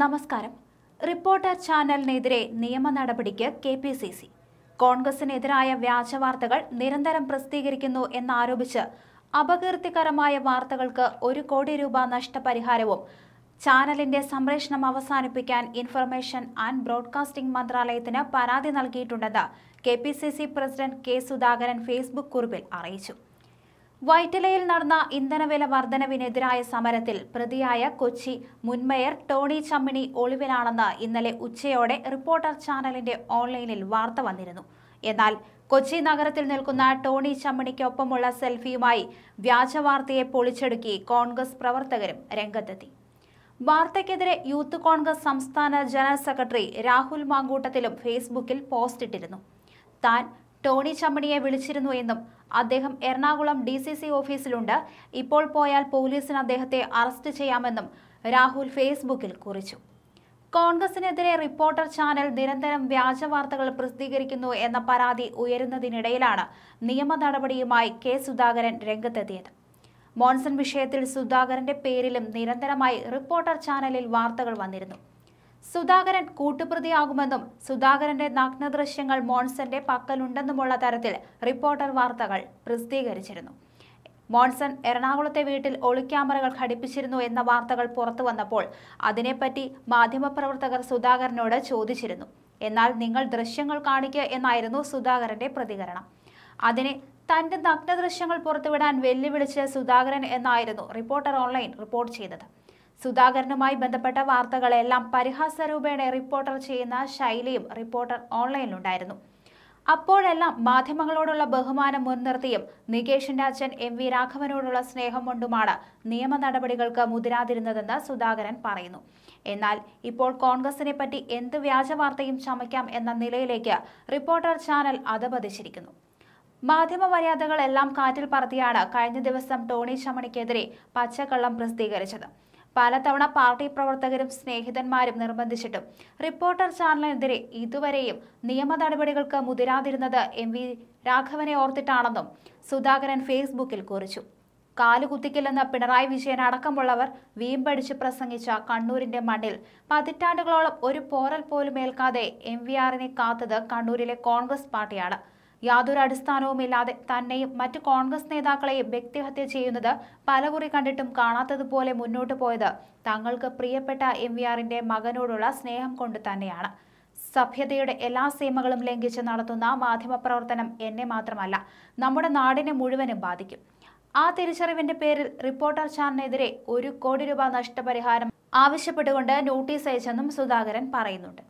നമസ്കാരം റിപ്പോർട്ടർ ചാനലിനെതിരെ നിയമ നടപടിക്ക് കെ പി സി സി കോൺഗ്രസിനെതിരായ വ്യാജ വാർത്തകൾ നിരന്തരം പ്രസിദ്ധീകരിക്കുന്നു എന്നാരോപിച്ച് അപകീർത്തികരമായ വാർത്തകൾക്ക് ഒരു കോടി രൂപ നഷ്ടപരിഹാരവും ചാനലിന്റെ സംപ്രേഷണം അവസാനിപ്പിക്കാൻ ഇൻഫർമേഷൻ ആൻഡ് ബ്രോഡ്കാസ്റ്റിംഗ് മന്ത്രാലയത്തിന് പരാതി നൽകിയിട്ടുണ്ടെന്ന് K P C C president K Sudhakaran Facebook കുറിപ്പിൽ അറിയിച്ചു വൈറ്റിലയിൽ നടന്ന ഇന്ധനവില വർധനവിനെതിരായ സമരത്തിൽ പ്രതിയായ കൊച്ചി മുൻമേയർ ടോണി ചമ്മിണി ഒളിവിലാണെന്ന് ഇന്നലെ ഉച്ചയോടെ റിപ്പോർട്ടർ ചാനലിന്റെ ഓൺലൈനിൽ വാർത്ത വന്നിരുന്നു എന്നാൽ കൊച്ചി നഗരത്തിൽ നിൽക്കുന്ന ടോണി ചമ്മിണിക്കൊപ്പമുള്ള സെൽഫിയുമായി വ്യാജവാർത്തയെ പൊളിച്ചെടുക്കി കോൺഗ്രസ് പ്രവർത്തകരും രംഗത്തെത്തി വാർത്തയ്ക്കെതിരെ യൂത്ത് കോൺഗ്രസ് സംസ്ഥാന ജനറൽ സെക്രട്ടറി രാഹുൽ മാങ്കൂട്ടത്തിലും ഫേസ്ബുക്കിൽ പോസ്റ്റിട്ടിരുന്നു താൻ ടോണി ചമ്മണിയെ വിളിച്ചിരുന്നു എന്നും അദ്ദേഹം എറണാകുളം ഡി സി സി ഓഫീസിലുണ്ട് ഇപ്പോൾ പോയാൽ പോലീസിന് അദ്ദേഹത്തെ അറസ്റ്റ് ചെയ്യാമെന്നും രാഹുൽ ഫേസ്ബുക്കിൽ കുറിച്ചു കോൺഗ്രസിനെതിരെ റിപ്പോർട്ടർ ചാനൽ നിരന്തരം വ്യാജ വാർത്തകൾ പ്രസിദ്ധീകരിക്കുന്നു എന്ന പരാതി ഉയരുന്നതിനിടയിലാണ് നിയമ നടപടിയുമായി കെ സുധാകരൻ രംഗത്തെത്തിയത് മോൺസൺ വിഷയത്തിൽ സുധാകരന്റെ പേരിലും നിരന്തരമായി റിപ്പോർട്ടർ ചാനലിൽ വാർത്തകൾ വന്നിരുന്നു സുധാകരൻ കൂട്ടുപ്രതിയാകുമെന്നും സുധാകരന്റെ നഗ്നദൃശ്യങ്ങൾ മോൺസന്റെ പക്കലുണ്ടെന്നുമുള്ള തരത്തിൽ റിപ്പോർട്ടർ വാർത്തകൾ പ്രസിദ്ധീകരിച്ചിരുന്നു മോൺസൺ എറണാകുളത്തെ വീട്ടിൽ ഒളിക്യാമറകൾ ഘടിപ്പിച്ചിരുന്നു എന്ന വാർത്തകൾ പുറത്തു വന്നപ്പോൾ അതിനെപ്പറ്റി മാധ്യമപ്രവർത്തകർ സുധാകരനോട് ചോദിച്ചിരുന്നു എന്നാൽ നിങ്ങൾ ദൃശ്യങ്ങൾ കാണിക്കുക എന്നായിരുന്നു സുധാകരന്റെ പ്രതികരണം അതിനെ തന്റെ നഗ്നദൃശ്യങ്ങൾ പുറത്തുവിടാൻ വെല്ലുവിളിച്ച് സുധാകരൻ എന്നായിരുന്നു റിപ്പോർട്ടർ ഓൺലൈൻ റിപ്പോർട്ട് ചെയ്തത് സുധാകരനുമായി ബന്ധപ്പെട്ട വാർത്തകളെല്ലാം പരിഹാസരൂപേണ റിപ്പോർട്ടർ ചെയ്യുന്ന ശൈലിയും റിപ്പോർട്ടർ ഓൺലൈനിലുണ്ടായിരുന്നു അപ്പോഴെല്ലാം മാധ്യമങ്ങളോടുള്ള ബഹുമാനം മുൻനിർത്തിയും നികേഷിന്റെ അച്ഛൻ എം വി രാഘവനോടുള്ള സ്നേഹം കൊണ്ടുമാണ് നിയമ നടപടികൾക്ക് മുതിരാതിരുന്നതെന്ന് സുധാകരൻ പറയുന്നു എന്നാൽ ഇപ്പോൾ കോൺഗ്രസിനെ പറ്റി എന്ത് വ്യാജ വാർത്തയും ചമയ്ക്കാം എന്ന നിലയിലേക്ക് റിപ്പോർട്ടർ ചാനൽ അതപതിച്ചിരിക്കുന്നു മാധ്യമ മര്യാദകളെല്ലാം കാറ്റിൽ പറത്തിയാണ് കഴിഞ്ഞ ദിവസം ടോണി ചമണിക്കെതിരെ പച്ചക്കള്ളം പ്രസിദ്ധീകരിച്ചത് പലതവണ പാർട്ടി പ്രവർത്തകരും സ്നേഹിതന്മാരും നിർബന്ധിച്ചിട്ടും റിപ്പോർട്ടർ ചാനലിനെതിരെ ഇതുവരെയും നിയമ നടപടികൾക്ക് മുതിരാതിരുന്നത് എം വി രാഘവനെ ഓർത്തിട്ടാണെന്നും സുധാകരൻ ഫേസ്ബുക്കിൽ കുറിച്ചു കാലുകുത്തിക്കില്ലെന്ന പിണറായി വിജയൻ അടക്കമുള്ളവർ വീമ്പടിച്ച് പ്രസംഗിച്ച കണ്ണൂരിന്റെ മണ്ണിൽ പതിറ്റാണ്ടുകളോളം ഒരു പോറൽ പോലും ഏൽക്കാതെ എം വി ആറിനെ കാത്തത് കണ്ണൂരിലെ കോൺഗ്രസ് പാർട്ടിയാണ് യാതൊരു അടിസ്ഥാനവുമില്ലാതെ തന്നെയും മറ്റ് കോൺഗ്രസ് നേതാക്കളെയും വ്യക്തിഹത്യ ചെയ്യുന്നത് പലകുറി കണ്ടിട്ടും കാണാത്തതുപോലെ മുന്നോട്ട് പോയത് തങ്ങൾക്ക് പ്രിയപ്പെട്ട എം വി ആറിന്റെ മകനോടുള്ള സ്നേഹം കൊണ്ട് തന്നെയാണ് സഭ്യതയുടെ എല്ലാ സീമകളും ലംഘിച്ച് നടത്തുന്ന മാധ്യമപ്രവർത്തനം എന്നെ മാത്രമല്ല നമ്മുടെ നാടിനെ മുഴുവനും ബാധിക്കും ആ തിരിച്ചറിവിന്റെ പേരിൽ റിപ്പോർട്ടർ ചാനലിനെതിരെ ഒരു കോടി രൂപ നഷ്ടപരിഹാരം ആവശ്യപ്പെട്ടുകൊണ്ട് നോട്ടീസ് അയച്ചെന്നും സുധാകരൻ പറയുന്നുണ്ട്